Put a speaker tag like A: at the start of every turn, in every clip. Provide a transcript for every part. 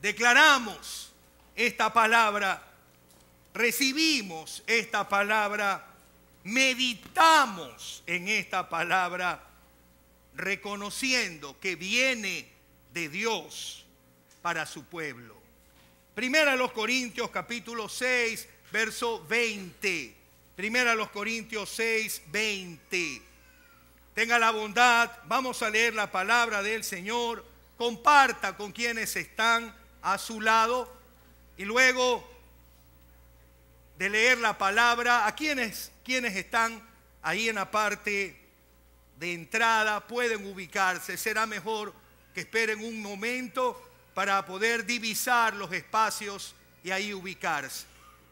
A: declaramos esta palabra, recibimos esta palabra, meditamos en esta palabra, reconociendo que viene de Dios para su pueblo. Primera a los Corintios capítulo 6, verso 20. Primera a los Corintios 6, 20. Tenga la bondad, vamos a leer la palabra del Señor, comparta con quienes están a su lado y luego de leer la palabra a quienes, quienes están ahí en la parte de entrada pueden ubicarse. Será mejor que esperen un momento para poder divisar los espacios y ahí ubicarse.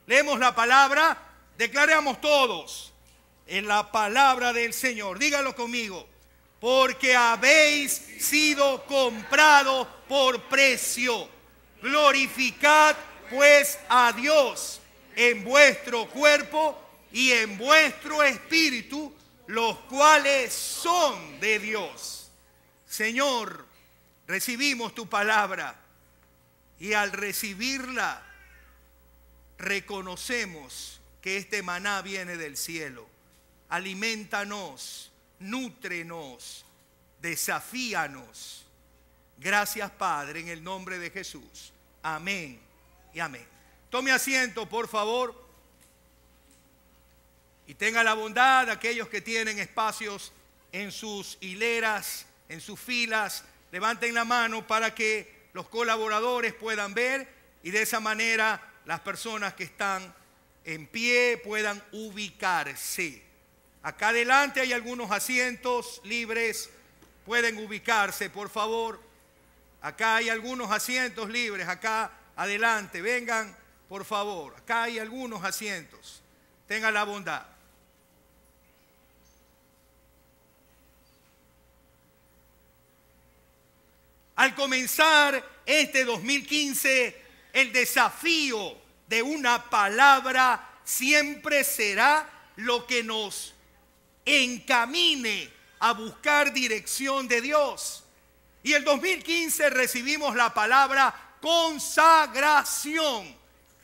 A: Leemos la palabra, declaramos todos en la palabra del Señor. Dígalo conmigo, porque habéis sido comprado por precio. Glorificad pues a Dios en vuestro cuerpo y en vuestro espíritu, los cuales son de Dios. Señor, recibimos tu palabra y al recibirla reconocemos que este maná viene del cielo. Alimentanos, nútrenos, desafíanos Gracias Padre, en el nombre de Jesús. Amén y amén. Tome asiento, por favor. Y tenga la bondad aquellos que tienen espacios en sus hileras, en sus filas. Levanten la mano para que los colaboradores puedan ver y de esa manera las personas que están en pie puedan ubicarse. Acá adelante hay algunos asientos libres. Pueden ubicarse, por favor. Acá hay algunos asientos libres, acá adelante, vengan por favor, acá hay algunos asientos, tenga la bondad. Al comenzar este 2015, el desafío de una palabra siempre será lo que nos encamine a buscar dirección de Dios. Y el 2015 recibimos la palabra consagración.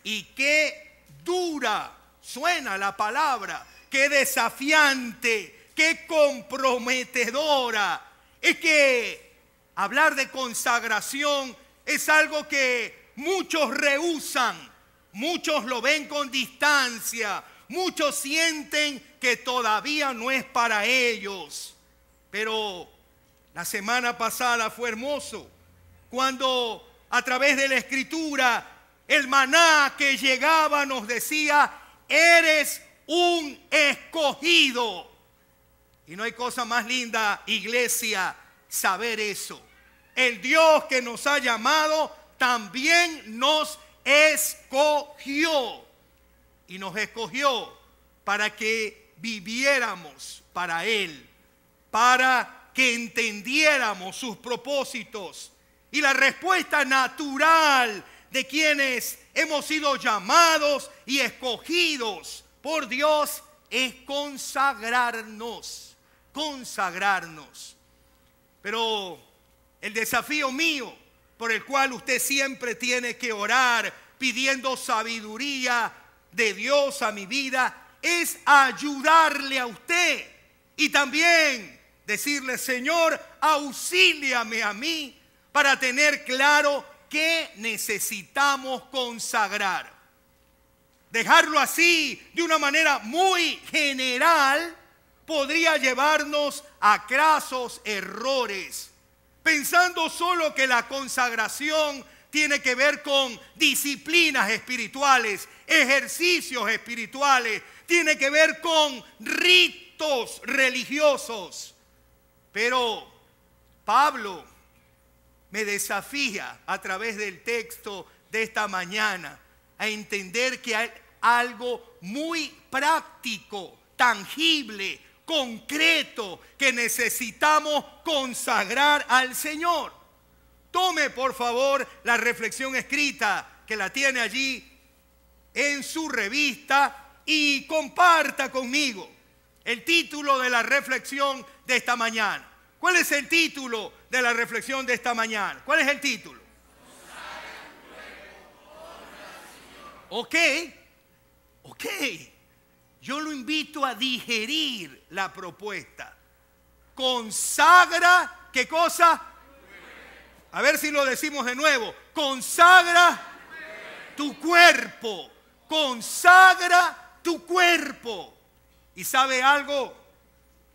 A: Y qué dura suena la palabra, qué desafiante, qué comprometedora. Es que hablar de consagración es algo que muchos rehusan, muchos lo ven con distancia, muchos sienten que todavía no es para ellos. Pero la semana pasada fue hermoso cuando a través de la escritura el maná que llegaba nos decía, eres un escogido. Y no hay cosa más linda, iglesia, saber eso. El Dios que nos ha llamado también nos escogió. Y nos escogió para que viviéramos para Él, para que entendiéramos sus propósitos y la respuesta natural de quienes hemos sido llamados y escogidos por Dios es consagrarnos, consagrarnos. Pero el desafío mío por el cual usted siempre tiene que orar pidiendo sabiduría de Dios a mi vida es ayudarle a usted y también decirle, Señor, auxíliame a mí para tener claro qué necesitamos consagrar. Dejarlo así de una manera muy general podría llevarnos a crasos errores, pensando solo que la consagración tiene que ver con disciplinas espirituales, ejercicios espirituales, tiene que ver con ritos religiosos. Pero Pablo me desafía a través del texto de esta mañana a entender que hay algo muy práctico, tangible, concreto que necesitamos consagrar al Señor. Tome por favor la reflexión escrita que la tiene allí en su revista y comparta conmigo el título de la reflexión de esta mañana. ¿Cuál es el título de la reflexión de esta mañana? ¿Cuál es el título? Ok, ok. Yo lo invito a digerir la propuesta. Consagra, ¿qué cosa? A ver si lo decimos de nuevo. Consagra tu cuerpo. Consagra tu cuerpo. Y sabe algo,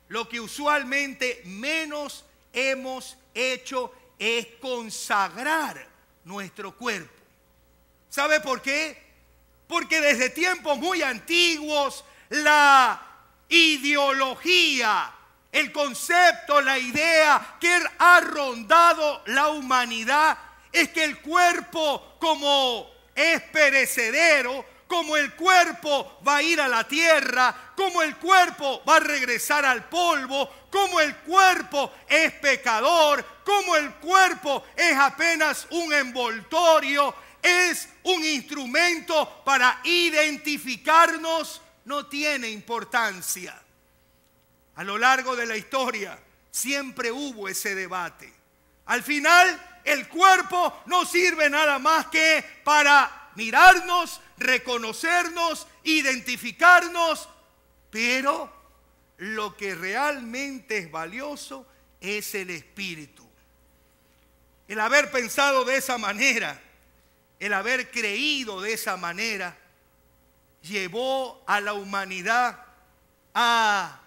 A: lo que usualmente menos hemos hecho es consagrar nuestro cuerpo. ¿Sabe por qué? Porque desde tiempos muy antiguos la ideología, el concepto, la idea que ha rondado la humanidad es que el cuerpo como es perecedero, como el cuerpo va a ir a la tierra, como el cuerpo va a regresar al polvo, como el cuerpo es pecador, como el cuerpo es apenas un envoltorio, es un instrumento para identificarnos, no tiene importancia. A lo largo de la historia siempre hubo ese debate. Al final, el cuerpo no sirve nada más que para mirarnos, reconocernos, identificarnos, pero lo que realmente es valioso es el espíritu. El haber pensado de esa manera, el haber creído de esa manera, llevó a la humanidad a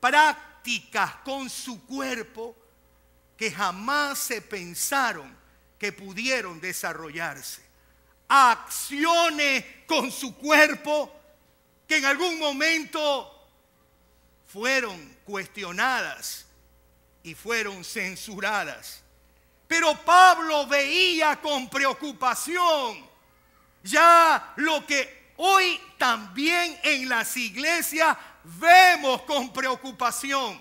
A: prácticas con su cuerpo que jamás se pensaron que pudieron desarrollarse acciones con su cuerpo que en algún momento fueron cuestionadas y fueron censuradas. Pero Pablo veía con preocupación ya lo que hoy también en las iglesias vemos con preocupación.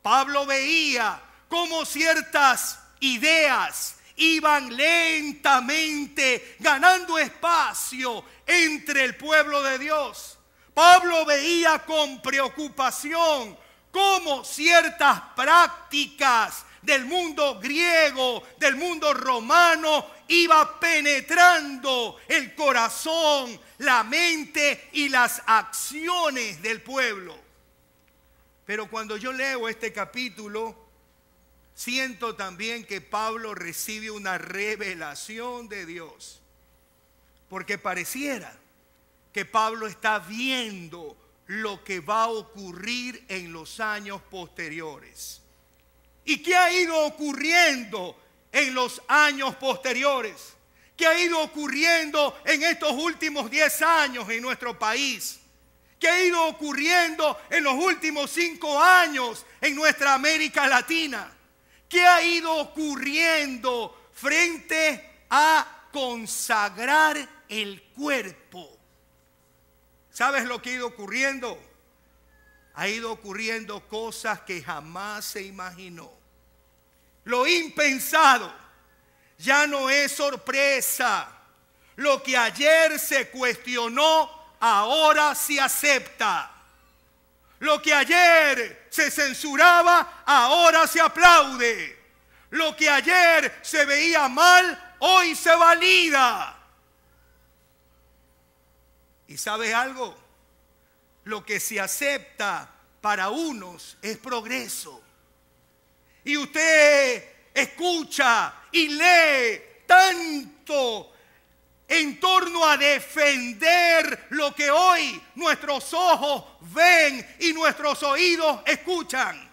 A: Pablo veía cómo ciertas ideas, iban lentamente ganando espacio entre el pueblo de Dios. Pablo veía con preocupación cómo ciertas prácticas del mundo griego, del mundo romano, iba penetrando el corazón, la mente y las acciones del pueblo. Pero cuando yo leo este capítulo, Siento también que Pablo recibe una revelación de Dios, porque pareciera que Pablo está viendo lo que va a ocurrir en los años posteriores. ¿Y qué ha ido ocurriendo en los años posteriores? ¿Qué ha ido ocurriendo en estos últimos 10 años en nuestro país? ¿Qué ha ido ocurriendo en los últimos 5 años en nuestra América Latina? ¿Qué ha ido ocurriendo frente a consagrar el cuerpo? ¿Sabes lo que ha ido ocurriendo? Ha ido ocurriendo cosas que jamás se imaginó. Lo impensado ya no es sorpresa. Lo que ayer se cuestionó, ahora se acepta. Lo que ayer se censuraba, ahora se aplaude. Lo que ayer se veía mal, hoy se valida. ¿Y sabes algo? Lo que se acepta para unos es progreso. Y usted escucha y lee tanto en torno a defender lo que hoy nuestros ojos ven y nuestros oídos escuchan.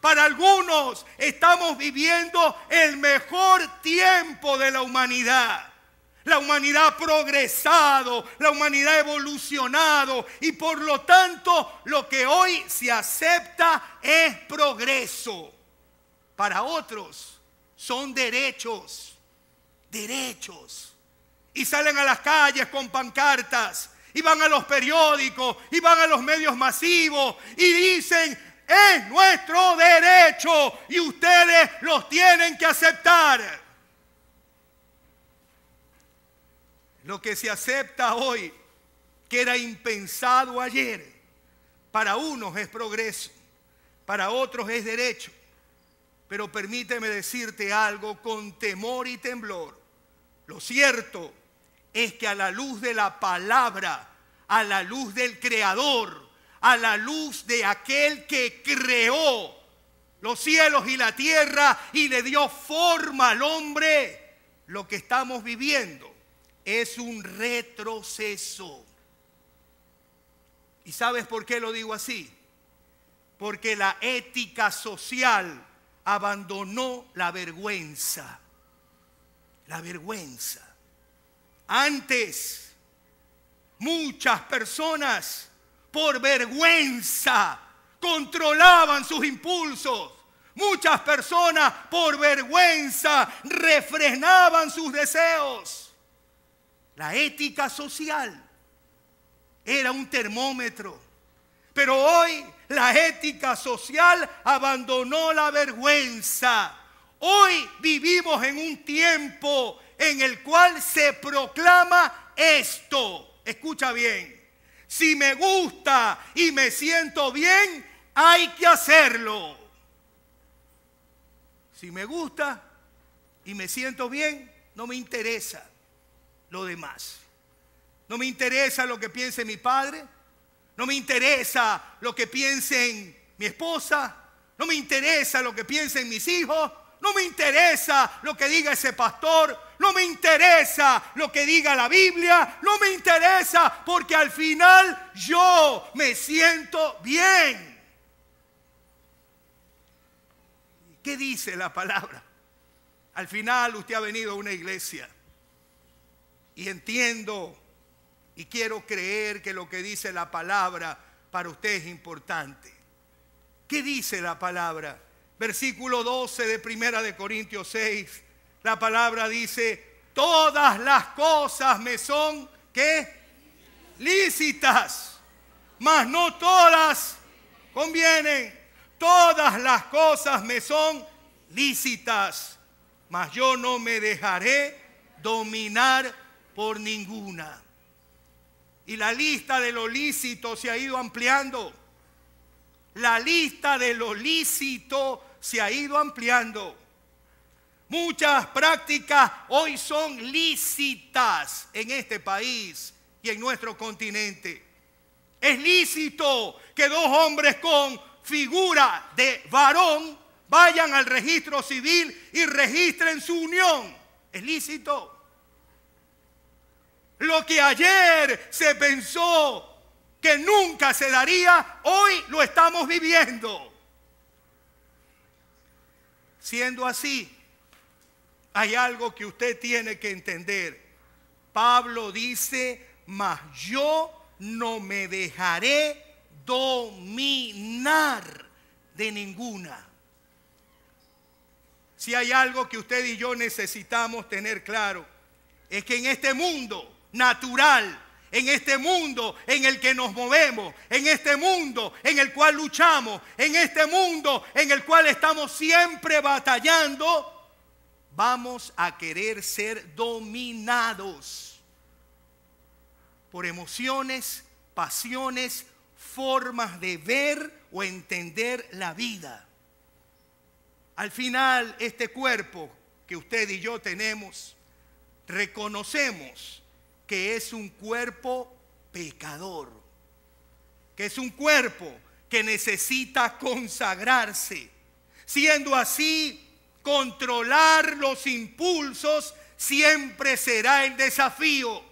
A: Para algunos estamos viviendo el mejor tiempo de la humanidad. La humanidad ha progresado, la humanidad ha evolucionado y por lo tanto lo que hoy se acepta es progreso. Para otros son derechos, derechos y salen a las calles con pancartas y van a los periódicos y van a los medios masivos y dicen, es nuestro derecho y ustedes los tienen que aceptar. Lo que se acepta hoy, que era impensado ayer, para unos es progreso, para otros es derecho. Pero permíteme decirte algo con temor y temblor. Lo cierto es que a la luz de la palabra, a la luz del Creador, a la luz de aquel que creó los cielos y la tierra y le dio forma al hombre, lo que estamos viviendo es un retroceso. ¿Y sabes por qué lo digo así? Porque la ética social abandonó la vergüenza la vergüenza. Antes, muchas personas por vergüenza controlaban sus impulsos. Muchas personas por vergüenza refrenaban sus deseos. La ética social era un termómetro. Pero hoy la ética social abandonó la vergüenza Hoy vivimos en un tiempo en el cual se proclama esto. Escucha bien. Si me gusta y me siento bien, hay que hacerlo. Si me gusta y me siento bien, no me interesa lo demás. No me interesa lo que piense mi padre. No me interesa lo que piensen mi esposa. No me interesa lo que piensen mis hijos. No me interesa lo que diga ese pastor. No me interesa lo que diga la Biblia. No me interesa porque al final yo me siento bien. ¿Qué dice la palabra? Al final usted ha venido a una iglesia y entiendo y quiero creer que lo que dice la palabra para usted es importante. ¿Qué dice la palabra? versículo 12 de Primera de Corintios 6, la palabra dice, todas las cosas me son, ¿qué? Lícitas, mas no todas convienen. Todas las cosas me son lícitas, mas yo no me dejaré dominar por ninguna. Y la lista de lo lícito se ha ido ampliando. La lista de lo lícito se ha ido ampliando. Muchas prácticas hoy son lícitas en este país y en nuestro continente. Es lícito que dos hombres con figura de varón vayan al registro civil y registren su unión. Es lícito. Lo que ayer se pensó que nunca se daría, hoy lo estamos viviendo. Siendo así, hay algo que usted tiene que entender. Pablo dice, mas yo no me dejaré dominar de ninguna. Si hay algo que usted y yo necesitamos tener claro, es que en este mundo natural en este mundo en el que nos movemos, en este mundo en el cual luchamos, en este mundo en el cual estamos siempre batallando, vamos a querer ser dominados por emociones, pasiones, formas de ver o entender la vida. Al final, este cuerpo que usted y yo tenemos, reconocemos que es un cuerpo pecador, que es un cuerpo que necesita consagrarse. Siendo así, controlar los impulsos siempre será el desafío.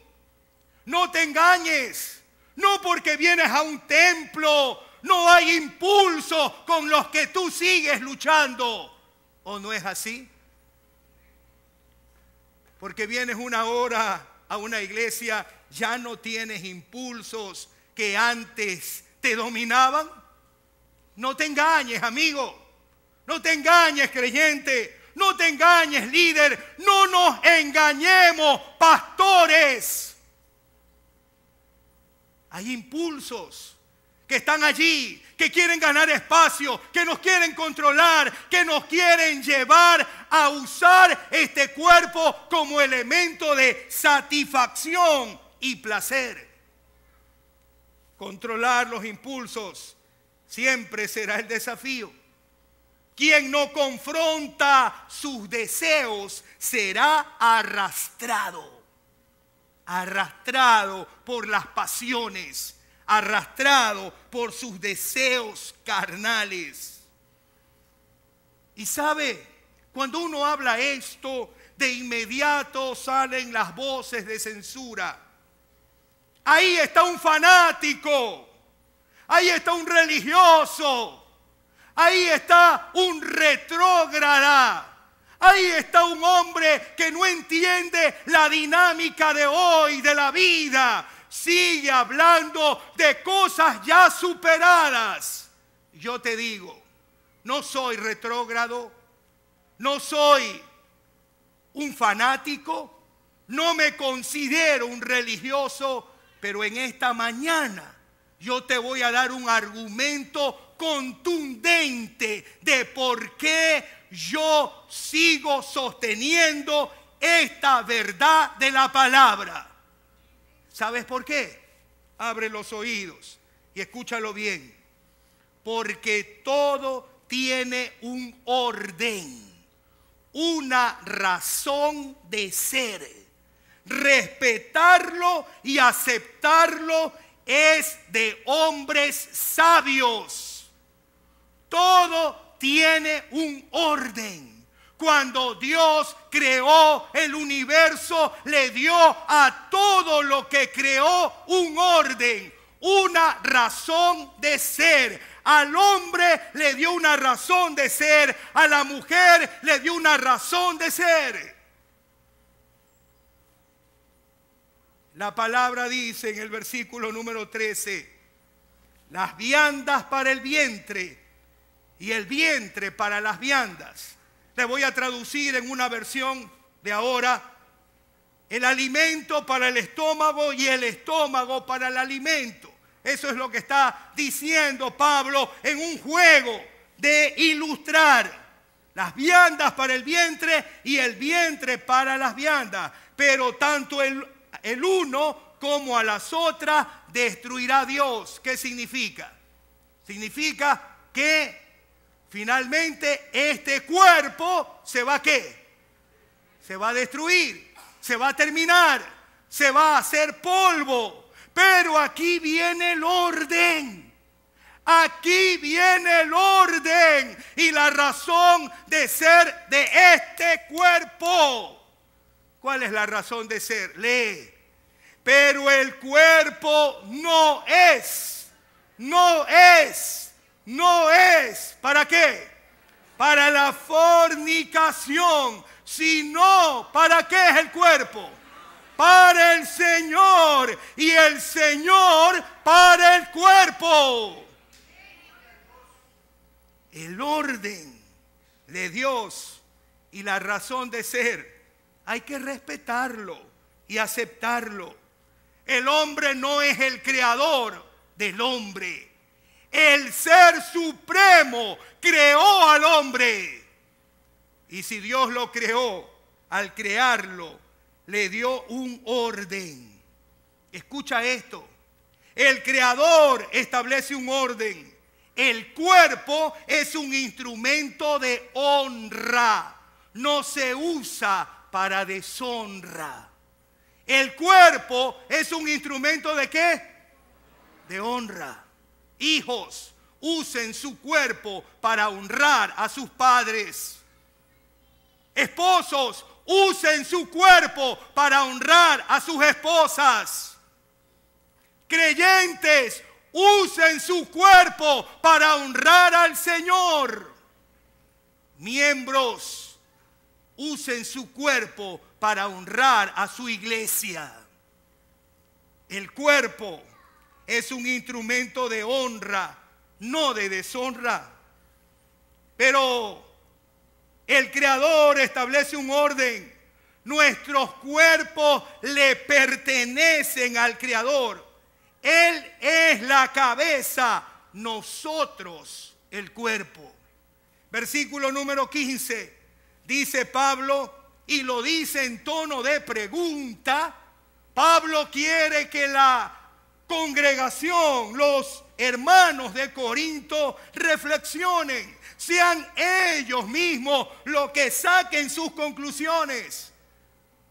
A: No te engañes, no porque vienes a un templo, no hay impulsos con los que tú sigues luchando. ¿O no es así? Porque vienes una hora a una iglesia, ya no tienes impulsos que antes te dominaban. No te engañes, amigo. No te engañes, creyente. No te engañes, líder. No nos engañemos, pastores. Hay impulsos que están allí que quieren ganar espacio, que nos quieren controlar, que nos quieren llevar a usar este cuerpo como elemento de satisfacción y placer. Controlar los impulsos siempre será el desafío. Quien no confronta sus deseos será arrastrado, arrastrado por las pasiones arrastrado por sus deseos carnales. Y sabe, cuando uno habla esto, de inmediato salen las voces de censura. Ahí está un fanático, ahí está un religioso, ahí está un retrógrada. Ahí está un hombre que no entiende la dinámica de hoy, de la vida sigue hablando de cosas ya superadas. Yo te digo, no soy retrógrado, no soy un fanático, no me considero un religioso, pero en esta mañana yo te voy a dar un argumento contundente de por qué yo sigo sosteniendo esta verdad de la palabra. ¿Sabes por qué? Abre los oídos y escúchalo bien. Porque todo tiene un orden, una razón de ser. Respetarlo y aceptarlo es de hombres sabios. Todo tiene un orden. Cuando Dios creó el universo, le dio a todo lo que creó un orden, una razón de ser. Al hombre le dio una razón de ser, a la mujer le dio una razón de ser. La palabra dice en el versículo número 13, las viandas para el vientre y el vientre para las viandas te voy a traducir en una versión de ahora. El alimento para el estómago y el estómago para el alimento. Eso es lo que está diciendo Pablo en un juego de ilustrar las viandas para el vientre y el vientre para las viandas. Pero tanto el, el uno como a las otras destruirá Dios. ¿Qué significa? Significa que Finalmente, este cuerpo se va a qué? Se va a destruir, se va a terminar, se va a hacer polvo. Pero aquí viene el orden. Aquí viene el orden y la razón de ser de este cuerpo. ¿Cuál es la razón de ser? Lee. Pero el cuerpo no es, no es no es para qué? Para la fornicación, sino para qué es el cuerpo? Para el Señor y el Señor para el cuerpo. El orden de Dios y la razón de ser, hay que respetarlo y aceptarlo. El hombre no es el creador del hombre el ser supremo creó al hombre. Y si Dios lo creó, al crearlo, le dio un orden. Escucha esto. El creador establece un orden. El cuerpo es un instrumento de honra. No se usa para deshonra. El cuerpo es un instrumento de qué? De honra hijos, usen su cuerpo para honrar a sus padres. Esposos, usen su cuerpo para honrar a sus esposas. Creyentes, usen su cuerpo para honrar al Señor. Miembros, usen su cuerpo para honrar a su iglesia. El cuerpo es un instrumento de honra, no de deshonra. Pero el Creador establece un orden. Nuestros cuerpos le pertenecen al Creador. Él es la cabeza, nosotros el cuerpo. Versículo número 15. Dice Pablo, y lo dice en tono de pregunta, Pablo quiere que la congregación, los hermanos de Corinto, reflexionen, sean ellos mismos los que saquen sus conclusiones.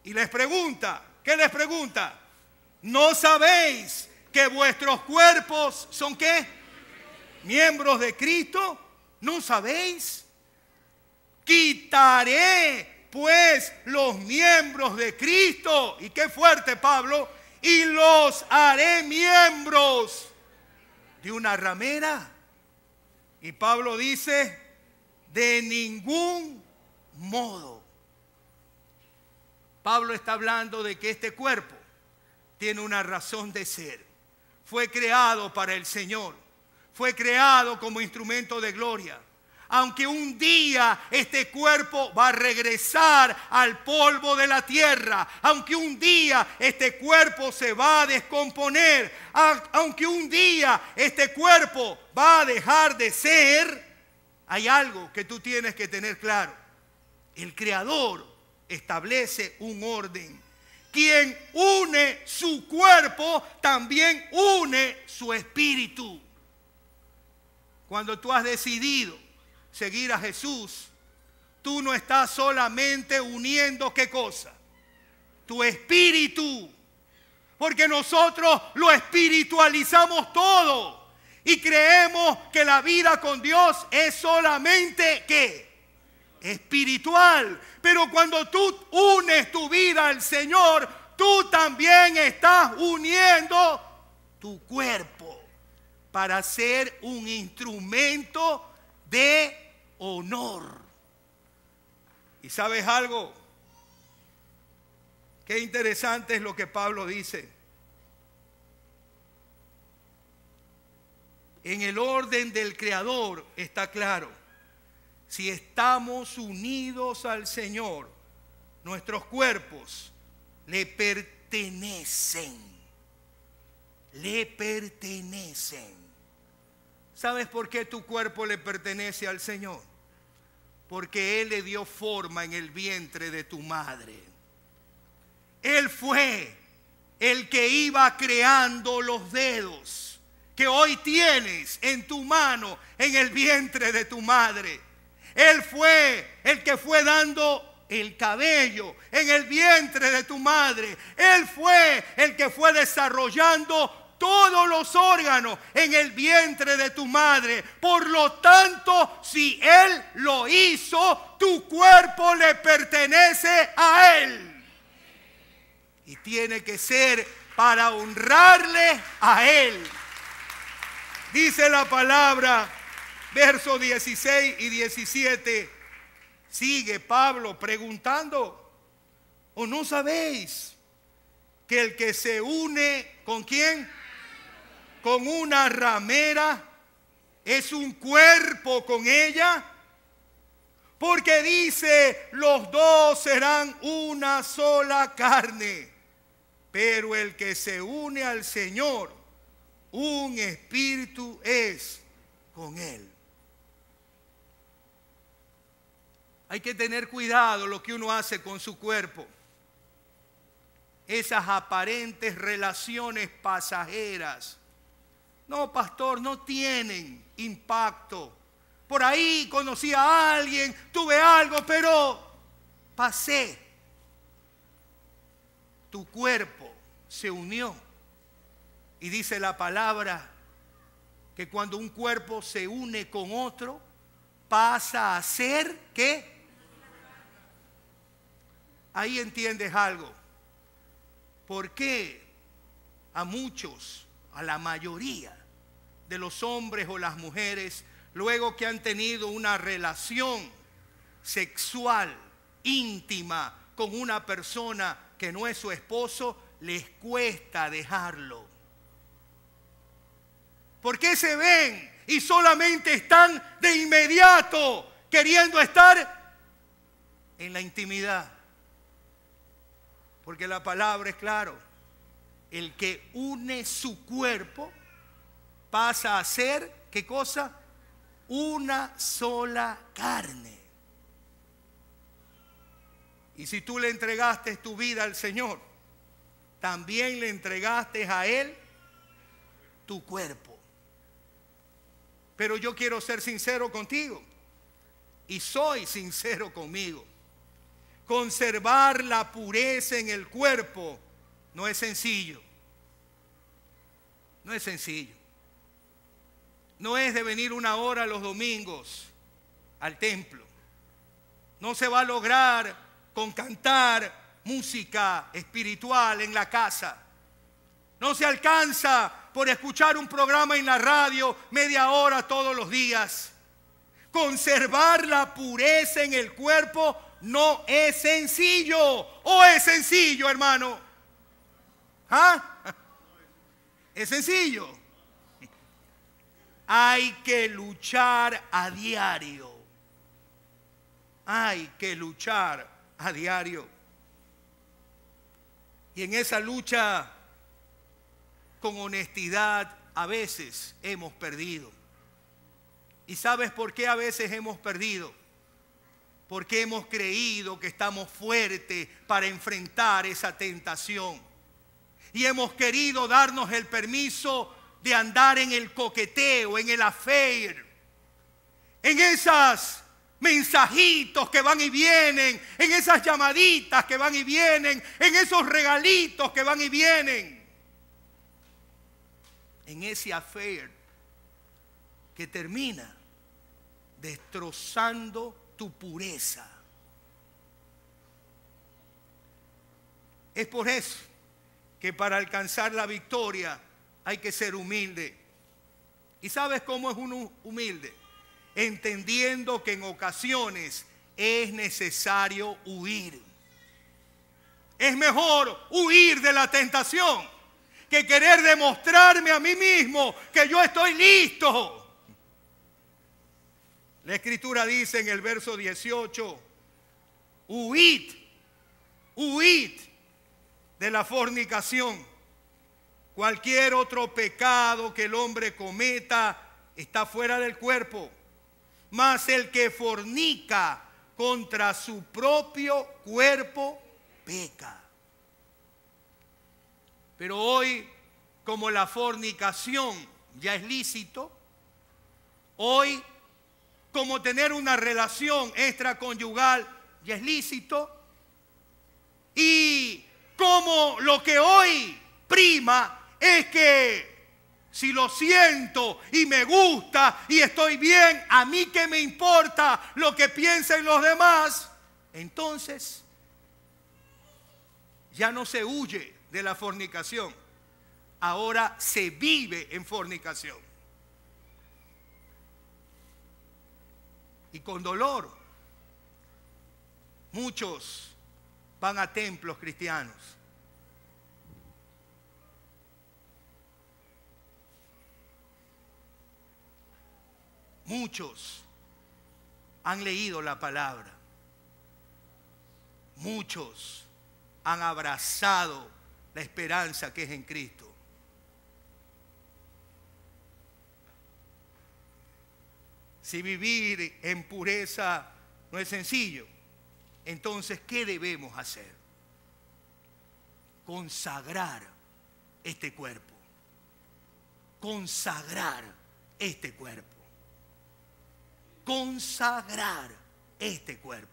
A: Y les pregunta, ¿qué les pregunta? ¿No sabéis que vuestros cuerpos son qué? Miembros de Cristo. ¿No sabéis? Quitaré pues los miembros de Cristo. Y qué fuerte Pablo y los haré miembros de una ramera. Y Pablo dice, de ningún modo. Pablo está hablando de que este cuerpo tiene una razón de ser. Fue creado para el Señor. Fue creado como instrumento de gloria aunque un día este cuerpo va a regresar al polvo de la tierra, aunque un día este cuerpo se va a descomponer, aunque un día este cuerpo va a dejar de ser, hay algo que tú tienes que tener claro. El Creador establece un orden. Quien une su cuerpo también une su espíritu. Cuando tú has decidido seguir a Jesús, tú no estás solamente uniendo qué cosa? Tu espíritu. Porque nosotros lo espiritualizamos todo y creemos que la vida con Dios es solamente qué? Espiritual. Pero cuando tú unes tu vida al Señor, tú también estás uniendo tu cuerpo para ser un instrumento de honor. ¿Y sabes algo? Qué interesante es lo que Pablo dice. En el orden del Creador está claro. Si estamos unidos al Señor, nuestros cuerpos le pertenecen. Le pertenecen. ¿Sabes por qué tu cuerpo le pertenece al Señor? Porque Él le dio forma en el vientre de tu madre. Él fue el que iba creando los dedos que hoy tienes en tu mano, en el vientre de tu madre. Él fue el que fue dando el cabello en el vientre de tu madre. Él fue el que fue desarrollando todos los órganos en el vientre de tu madre. Por lo tanto, si Él lo hizo, tu cuerpo le pertenece a Él. Y tiene que ser para honrarle a Él. Dice la palabra, verso 16 y 17. Sigue Pablo preguntando, ¿o no sabéis que el que se une con quién? con una ramera es un cuerpo con ella? Porque dice, los dos serán una sola carne. Pero el que se une al Señor, un espíritu es con él. Hay que tener cuidado lo que uno hace con su cuerpo. Esas aparentes relaciones pasajeras no, pastor, no tienen impacto. Por ahí conocí a alguien, tuve algo, pero pasé. Tu cuerpo se unió. Y dice la palabra que cuando un cuerpo se une con otro, pasa a ser qué? Ahí entiendes algo. ¿Por qué a muchos a la mayoría de los hombres o las mujeres, luego que han tenido una relación sexual íntima con una persona que no es su esposo, les cuesta dejarlo. Porque se ven y solamente están de inmediato queriendo estar en la intimidad? Porque la palabra es claro el que une su cuerpo pasa a ser, ¿qué cosa? Una sola carne. Y si tú le entregaste tu vida al Señor, también le entregaste a Él tu cuerpo. Pero yo quiero ser sincero contigo. Y soy sincero conmigo. Conservar la pureza en el cuerpo no es sencillo. No es sencillo. No es de venir una hora los domingos al templo. No se va a lograr con cantar música espiritual en la casa. No se alcanza por escuchar un programa en la radio media hora todos los días. Conservar la pureza en el cuerpo no es sencillo. ¿O es sencillo, hermano? ¿Ah? Es sencillo. Hay que luchar a diario. Hay que luchar a diario. Y en esa lucha, con honestidad, a veces hemos perdido. ¿Y sabes por qué a veces hemos perdido? Porque hemos creído que estamos fuertes para enfrentar esa tentación y hemos querido darnos el permiso de andar en el coqueteo, en el affair, en esas mensajitos que van y vienen, en esas llamaditas que van y vienen, en esos regalitos que van y vienen, en ese affair que termina destrozando tu pureza. Es por eso que para alcanzar la victoria hay que ser humilde. ¿Y sabes cómo es uno humilde? Entendiendo que en ocasiones es necesario huir. Es mejor huir de la tentación que querer demostrarme a mí mismo que yo estoy listo. La escritura dice en el verso 18, huid, huid de la fornicación. Cualquier otro pecado que el hombre cometa está fuera del cuerpo. Mas el que fornica contra su propio cuerpo peca. Pero hoy, como la fornicación ya es lícito, hoy, como tener una relación extraconyugal ya es lícito, y como lo que hoy prima es que si lo siento y me gusta y estoy bien, a mí que me importa lo que piensen los demás, entonces ya no se huye de la fornicación, ahora se vive en fornicación. Y con dolor, muchos van a templos cristianos. Muchos han leído la palabra. Muchos han abrazado la esperanza que es en Cristo. Si vivir en pureza no es sencillo, entonces, ¿qué debemos hacer? Consagrar este cuerpo. Consagrar este cuerpo. Consagrar este cuerpo.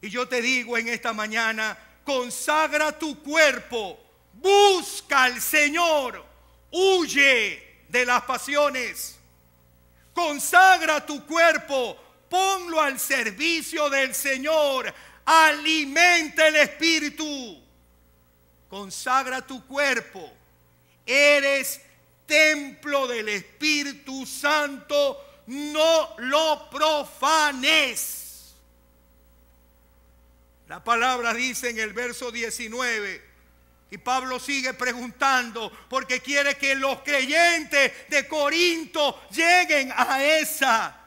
A: Y yo te digo en esta mañana, consagra tu cuerpo, busca al Señor, huye de las pasiones. Consagra tu cuerpo, ponlo al servicio del Señor, alimenta el espíritu, consagra tu cuerpo, eres templo del Espíritu Santo, no lo profanes. La palabra dice en el verso 19, y Pablo sigue preguntando porque quiere que los creyentes de Corinto lleguen a esa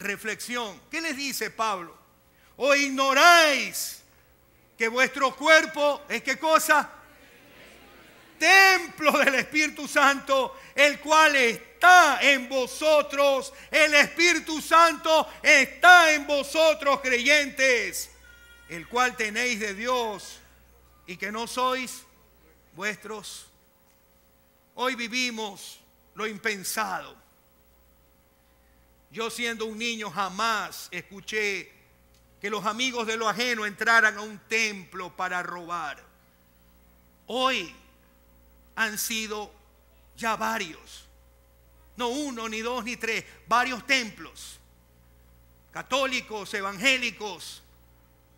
A: reflexión. ¿Qué les dice Pablo? ¿O ignoráis que vuestro cuerpo es qué cosa? Templo del Espíritu Santo, el cual está en vosotros. El Espíritu Santo está en vosotros, creyentes, el cual tenéis de Dios y que no sois vuestros. Hoy vivimos lo impensado. Yo siendo un niño jamás escuché que los amigos de lo ajeno entraran a un templo para robar. Hoy han sido ya varios, no uno, ni dos, ni tres, varios templos, católicos, evangélicos,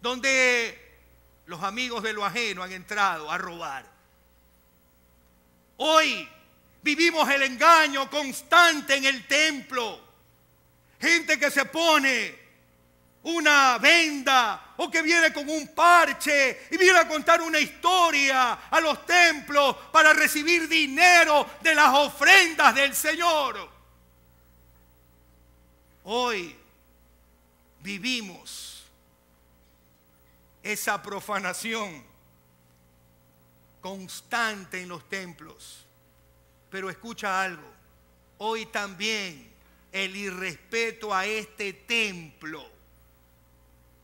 A: donde los amigos de lo ajeno han entrado a robar. Hoy vivimos el engaño constante en el templo gente que se pone una venda o que viene con un parche y viene a contar una historia a los templos para recibir dinero de las ofrendas del Señor. Hoy vivimos esa profanación constante en los templos. Pero escucha algo, hoy también el irrespeto a este templo,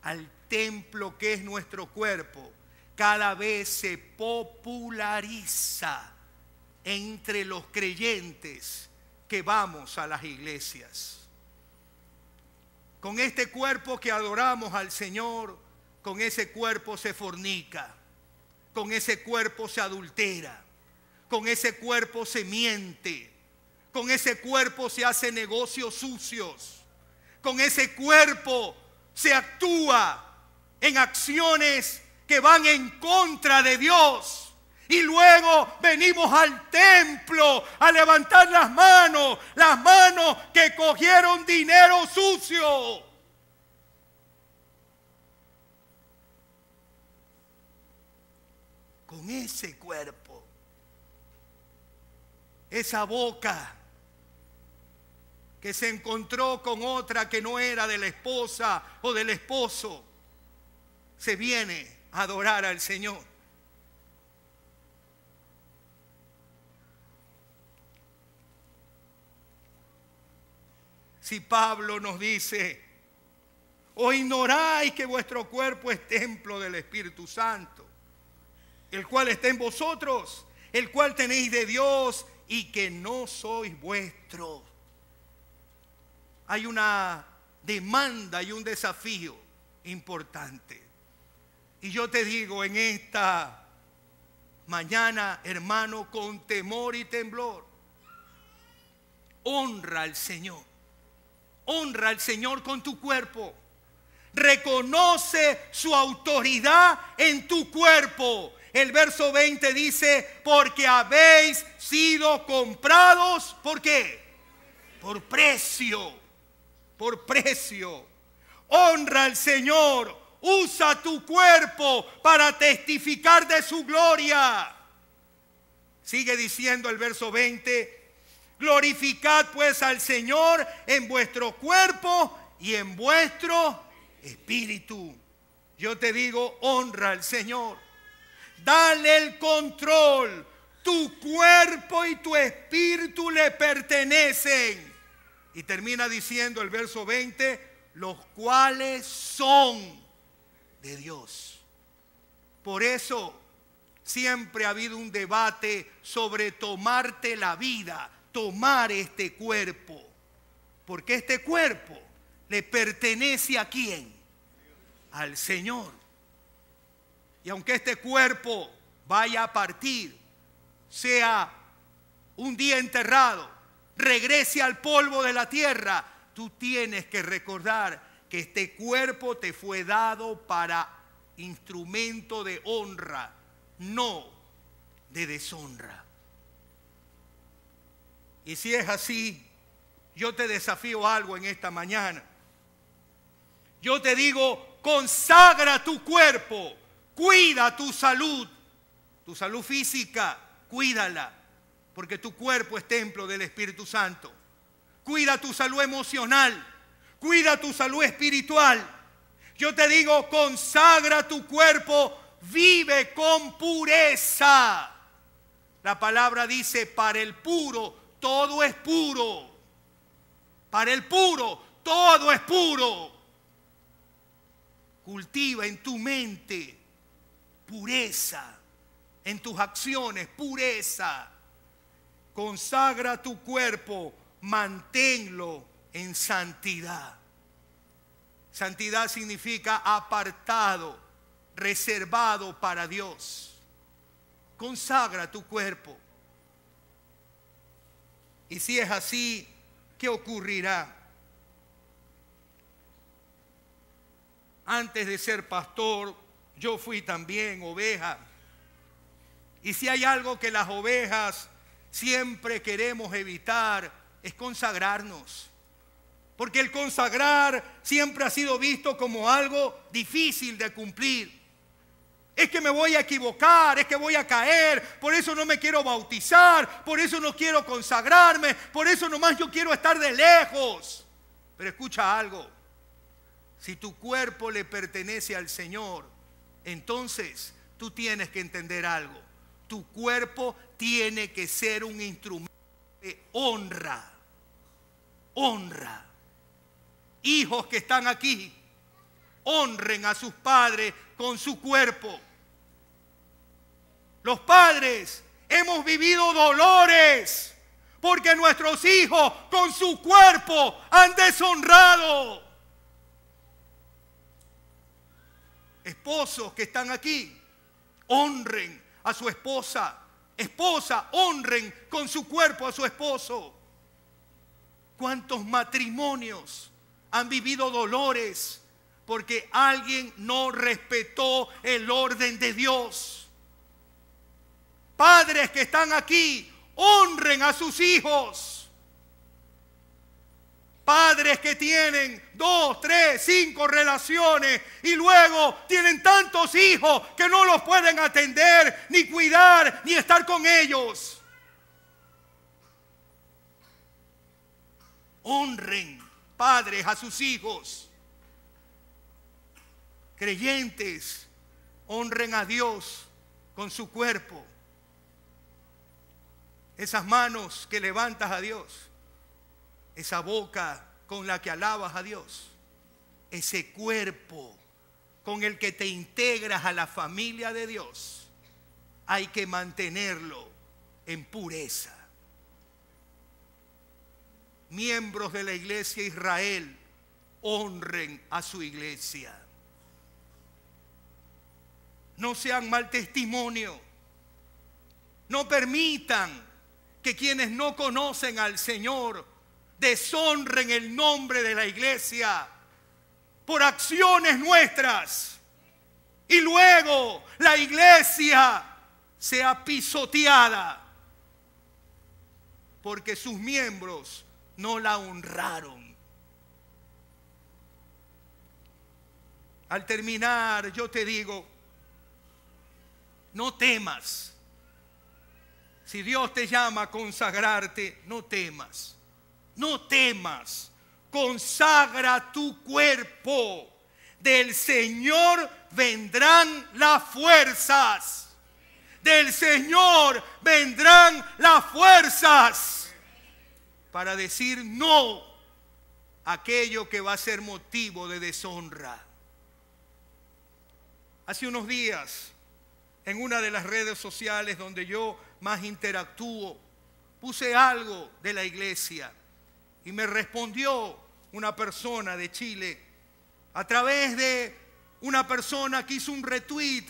A: al templo que es nuestro cuerpo, cada vez se populariza entre los creyentes que vamos a las iglesias. Con este cuerpo que adoramos al Señor, con ese cuerpo se fornica, con ese cuerpo se adultera, con ese cuerpo se miente, con ese cuerpo se hace negocios sucios. Con ese cuerpo se actúa en acciones que van en contra de Dios. Y luego venimos al templo a levantar las manos, las manos que cogieron dinero sucio. Con ese cuerpo, esa boca que se encontró con otra que no era de la esposa o del esposo, se viene a adorar al Señor. Si Pablo nos dice, o ignoráis que vuestro cuerpo es templo del Espíritu Santo, el cual está en vosotros, el cual tenéis de Dios y que no sois vuestros hay una demanda y un desafío importante. Y yo te digo en esta mañana, hermano, con temor y temblor, honra al Señor. Honra al Señor con tu cuerpo. Reconoce su autoridad en tu cuerpo. El verso 20 dice, porque habéis sido comprados, ¿por qué? Por precio por precio. Honra al Señor, usa tu cuerpo para testificar de su gloria. Sigue diciendo el verso 20, glorificad pues al Señor en vuestro cuerpo y en vuestro espíritu. Yo te digo, honra al Señor. Dale el control. Tu cuerpo y tu espíritu le pertenecen. Y termina diciendo el verso 20, los cuales son de Dios. Por eso siempre ha habido un debate sobre tomarte la vida, tomar este cuerpo. Porque este cuerpo le pertenece a quién? Al Señor. Y aunque este cuerpo vaya a partir, sea un día enterrado, regrese al polvo de la tierra, tú tienes que recordar que este cuerpo te fue dado para instrumento de honra, no de deshonra. Y si es así, yo te desafío algo en esta mañana. Yo te digo, consagra tu cuerpo, cuida tu salud, tu salud física, cuídala porque tu cuerpo es templo del Espíritu Santo. Cuida tu salud emocional, cuida tu salud espiritual. Yo te digo, consagra tu cuerpo, vive con pureza. La palabra dice, para el puro todo es puro. Para el puro todo es puro. Cultiva en tu mente pureza, en tus acciones pureza consagra tu cuerpo, manténlo en santidad. Santidad significa apartado, reservado para Dios. Consagra tu cuerpo. Y si es así, ¿qué ocurrirá? Antes de ser pastor, yo fui también oveja. Y si hay algo que las ovejas siempre queremos evitar es consagrarnos. Porque el consagrar siempre ha sido visto como algo difícil de cumplir. Es que me voy a equivocar, es que voy a caer, por eso no me quiero bautizar, por eso no quiero consagrarme, por eso nomás yo quiero estar de lejos. Pero escucha algo, si tu cuerpo le pertenece al Señor, entonces tú tienes que entender algo tu cuerpo tiene que ser un instrumento de honra. Honra. Hijos que están aquí, honren a sus padres con su cuerpo. Los padres hemos vivido dolores porque nuestros hijos con su cuerpo han deshonrado. Esposos que están aquí, honren a su esposa. Esposa, honren con su cuerpo a su esposo. ¿Cuántos matrimonios han vivido dolores porque alguien no respetó el orden de Dios? Padres que están aquí, honren a sus hijos. Padres que tienen dos, tres, cinco relaciones y luego tienen tantos hijos que no los pueden atender, ni cuidar, ni estar con ellos. Honren padres a sus hijos. Creyentes, honren a Dios con su cuerpo. Esas manos que levantas a Dios esa boca con la que alabas a Dios, ese cuerpo con el que te integras a la familia de Dios, hay que mantenerlo en pureza. Miembros de la iglesia Israel, honren a su iglesia. No sean mal testimonio. No permitan que quienes no conocen al Señor deshonren el nombre de la iglesia por acciones nuestras. Y luego la iglesia sea pisoteada porque sus miembros no la honraron. Al terminar, yo te digo, no temas. Si Dios te llama a consagrarte, no temas no temas, consagra tu cuerpo, del Señor vendrán las fuerzas, del Señor vendrán las fuerzas para decir no a aquello que va a ser motivo de deshonra. Hace unos días, en una de las redes sociales donde yo más interactúo, puse algo de la iglesia y me respondió una persona de Chile a través de una persona que hizo un retweet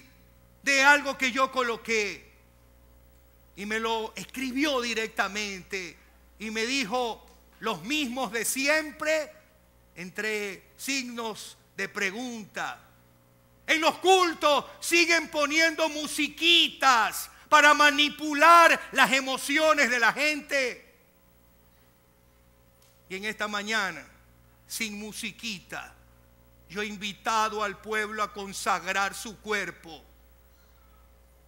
A: de algo que yo coloqué. Y me lo escribió directamente y me dijo los mismos de siempre entre signos de pregunta. En los cultos siguen poniendo musiquitas para manipular las emociones de la gente. Y en esta mañana, sin musiquita, yo he invitado al pueblo a consagrar su cuerpo.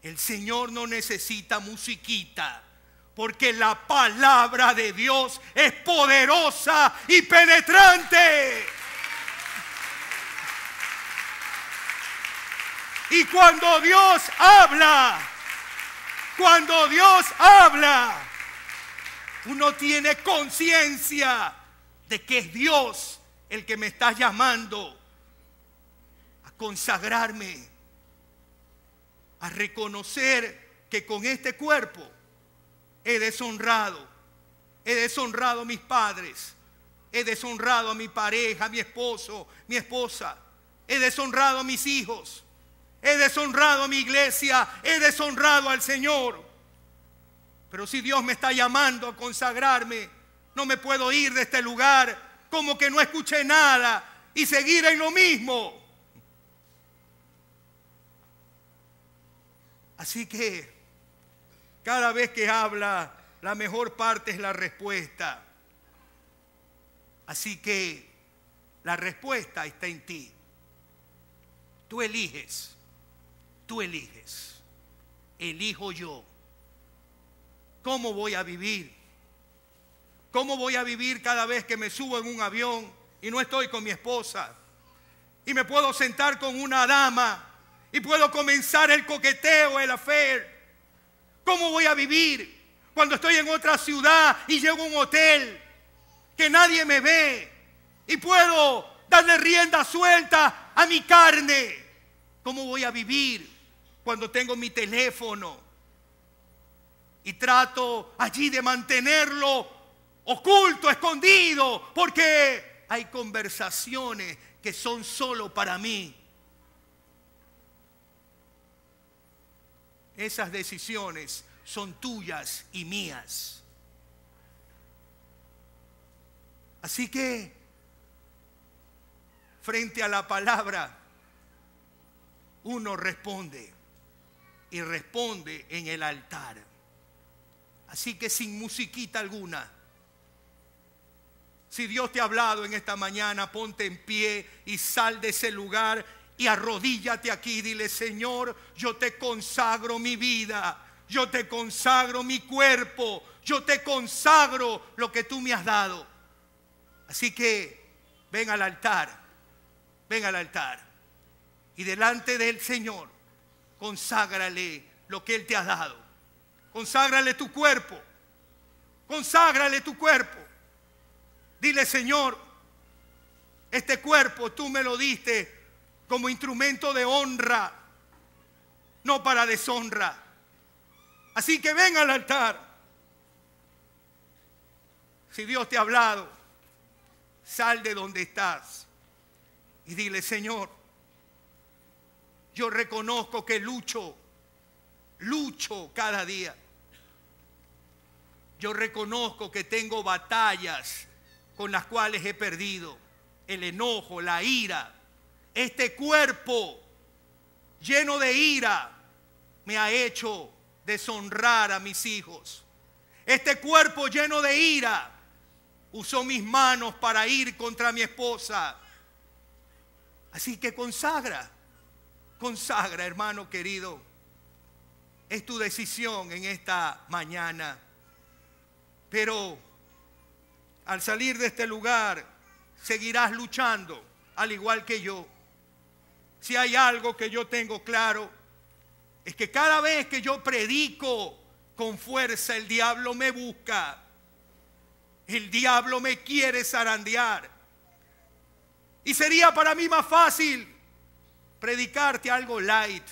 A: El Señor no necesita musiquita, porque la palabra de Dios es poderosa y penetrante. Y cuando Dios habla, cuando Dios habla, uno tiene conciencia de que es Dios el que me está llamando a consagrarme, a reconocer que con este cuerpo he deshonrado, he deshonrado a mis padres, he deshonrado a mi pareja, a mi esposo, mi esposa, he deshonrado a mis hijos, he deshonrado a mi iglesia, he deshonrado al Señor. Pero si Dios me está llamando a consagrarme, no me puedo ir de este lugar como que no escuché nada y seguir en lo mismo. Así que cada vez que habla, la mejor parte es la respuesta. Así que la respuesta está en ti. Tú eliges, tú eliges. Elijo yo ¿Cómo voy a vivir? ¿Cómo voy a vivir cada vez que me subo en un avión y no estoy con mi esposa? Y me puedo sentar con una dama y puedo comenzar el coqueteo, el affair. ¿Cómo voy a vivir cuando estoy en otra ciudad y llego a un hotel que nadie me ve y puedo darle rienda suelta a mi carne? ¿Cómo voy a vivir cuando tengo mi teléfono? y trato allí de mantenerlo oculto, escondido, porque hay conversaciones que son solo para mí. Esas decisiones son tuyas y mías. Así que, frente a la palabra, uno responde y responde en el altar. Así que sin musiquita alguna. Si Dios te ha hablado en esta mañana, ponte en pie y sal de ese lugar y arrodíllate aquí. y Dile, Señor, yo te consagro mi vida, yo te consagro mi cuerpo, yo te consagro lo que tú me has dado. Así que ven al altar, ven al altar y delante del Señor, conságrale lo que Él te ha dado. Conságrale tu cuerpo. Conságrale tu cuerpo. Dile, Señor, este cuerpo tú me lo diste como instrumento de honra, no para deshonra. Así que ven al altar. Si Dios te ha hablado, sal de donde estás y dile, Señor, yo reconozco que lucho lucho cada día. Yo reconozco que tengo batallas con las cuales he perdido el enojo, la ira. Este cuerpo lleno de ira me ha hecho deshonrar a mis hijos. Este cuerpo lleno de ira usó mis manos para ir contra mi esposa. Así que consagra, consagra, hermano querido es tu decisión en esta mañana. Pero al salir de este lugar, seguirás luchando, al igual que yo. Si hay algo que yo tengo claro, es que cada vez que yo predico con fuerza, el diablo me busca. El diablo me quiere zarandear. Y sería para mí más fácil predicarte algo light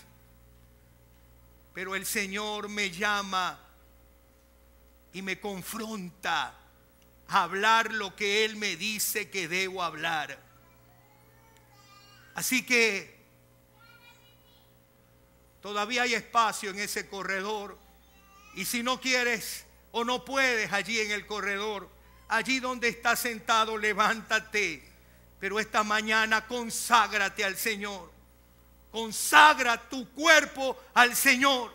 A: pero el Señor me llama y me confronta a hablar lo que Él me dice que debo hablar. Así que todavía hay espacio en ese corredor y si no quieres o no puedes allí en el corredor, allí donde estás sentado, levántate. Pero esta mañana conságrate al Señor. Consagra tu cuerpo al Señor.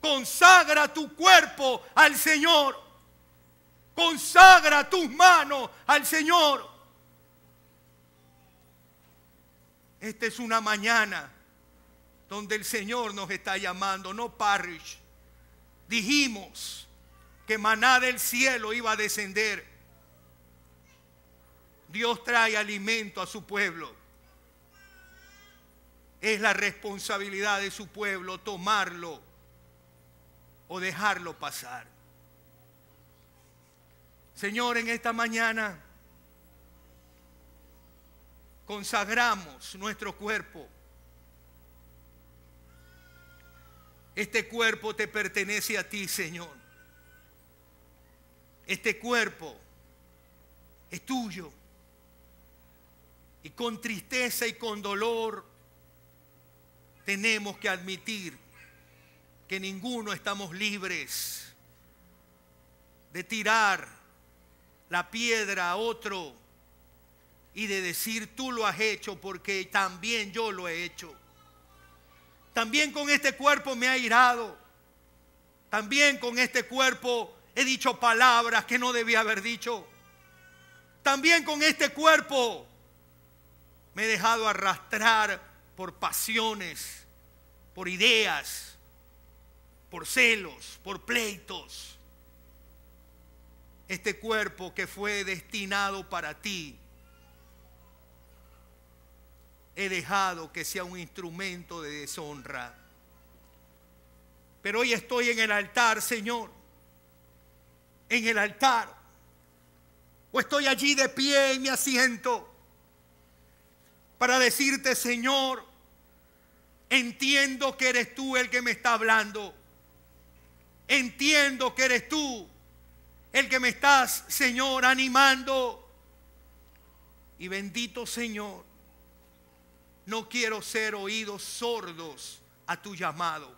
A: Consagra tu cuerpo al Señor. Consagra tus manos al Señor. Esta es una mañana donde el Señor nos está llamando, no parish. Dijimos que maná del cielo iba a descender. Dios trae alimento a su pueblo. Es la responsabilidad de su pueblo tomarlo o dejarlo pasar. Señor, en esta mañana consagramos nuestro cuerpo. Este cuerpo te pertenece a ti, Señor. Este cuerpo es tuyo. Y con tristeza y con dolor tenemos que admitir que ninguno estamos libres de tirar la piedra a otro y de decir tú lo has hecho porque también yo lo he hecho. También con este cuerpo me ha irado. También con este cuerpo he dicho palabras que no debía haber dicho. También con este cuerpo me he dejado arrastrar por pasiones, por ideas, por celos, por pleitos. Este cuerpo que fue destinado para ti, he dejado que sea un instrumento de deshonra. Pero hoy estoy en el altar, Señor, en el altar. O estoy allí de pie en mi asiento para decirte, Señor, entiendo que eres tú el que me está hablando. Entiendo que eres tú el que me estás, Señor, animando. Y bendito Señor, no quiero ser oídos sordos a tu llamado.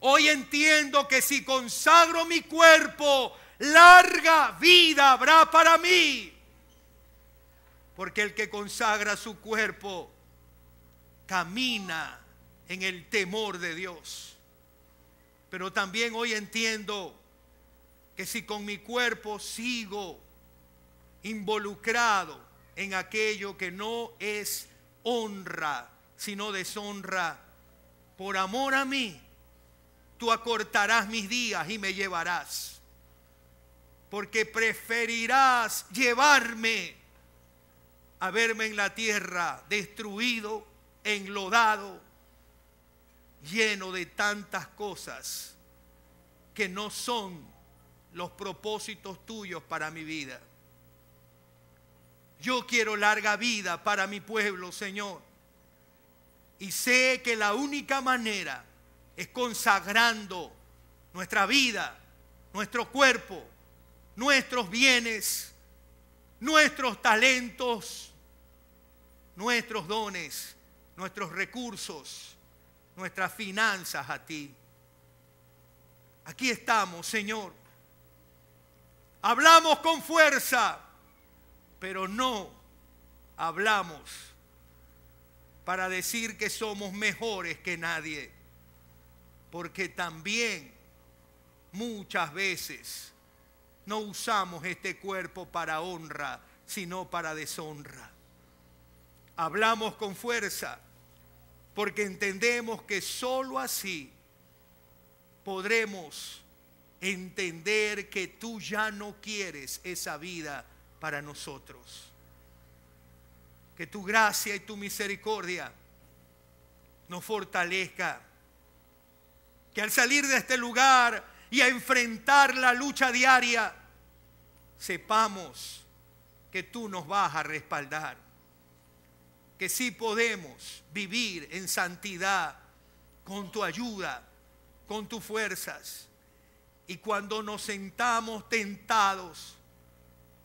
A: Hoy entiendo que si consagro mi cuerpo, larga vida habrá para mí. Porque el que consagra su cuerpo camina en el temor de Dios. Pero también hoy entiendo que si con mi cuerpo sigo involucrado en aquello que no es honra, sino deshonra, por amor a mí, tú acortarás mis días y me llevarás. Porque preferirás llevarme a verme en la tierra destruido, enlodado, lleno de tantas cosas que no son los propósitos tuyos para mi vida. Yo quiero larga vida para mi pueblo, Señor. Y sé que la única manera es consagrando nuestra vida, nuestro cuerpo, nuestros bienes, nuestros talentos, nuestros dones, nuestros recursos, nuestras finanzas a ti. Aquí estamos, Señor. Hablamos con fuerza, pero no hablamos para decir que somos mejores que nadie, porque también muchas veces no usamos este cuerpo para honra, sino para deshonra hablamos con fuerza, porque entendemos que sólo así podremos entender que tú ya no quieres esa vida para nosotros. Que tu gracia y tu misericordia nos fortalezca. Que al salir de este lugar y a enfrentar la lucha diaria, sepamos que tú nos vas a respaldar que sí podemos vivir en santidad con tu ayuda, con tus fuerzas. Y cuando nos sentamos tentados,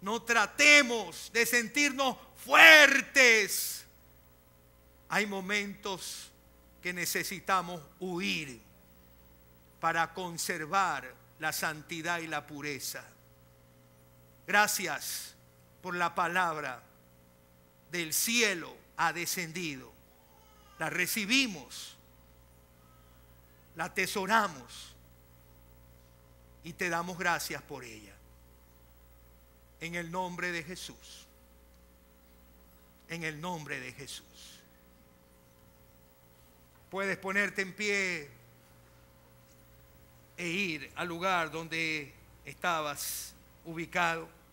A: no tratemos de sentirnos fuertes. Hay momentos que necesitamos huir para conservar la santidad y la pureza. Gracias por la palabra del cielo ha descendido. La recibimos, la atesoramos y te damos gracias por ella. En el nombre de Jesús. En el nombre de Jesús. Puedes ponerte en pie e ir al lugar donde estabas ubicado.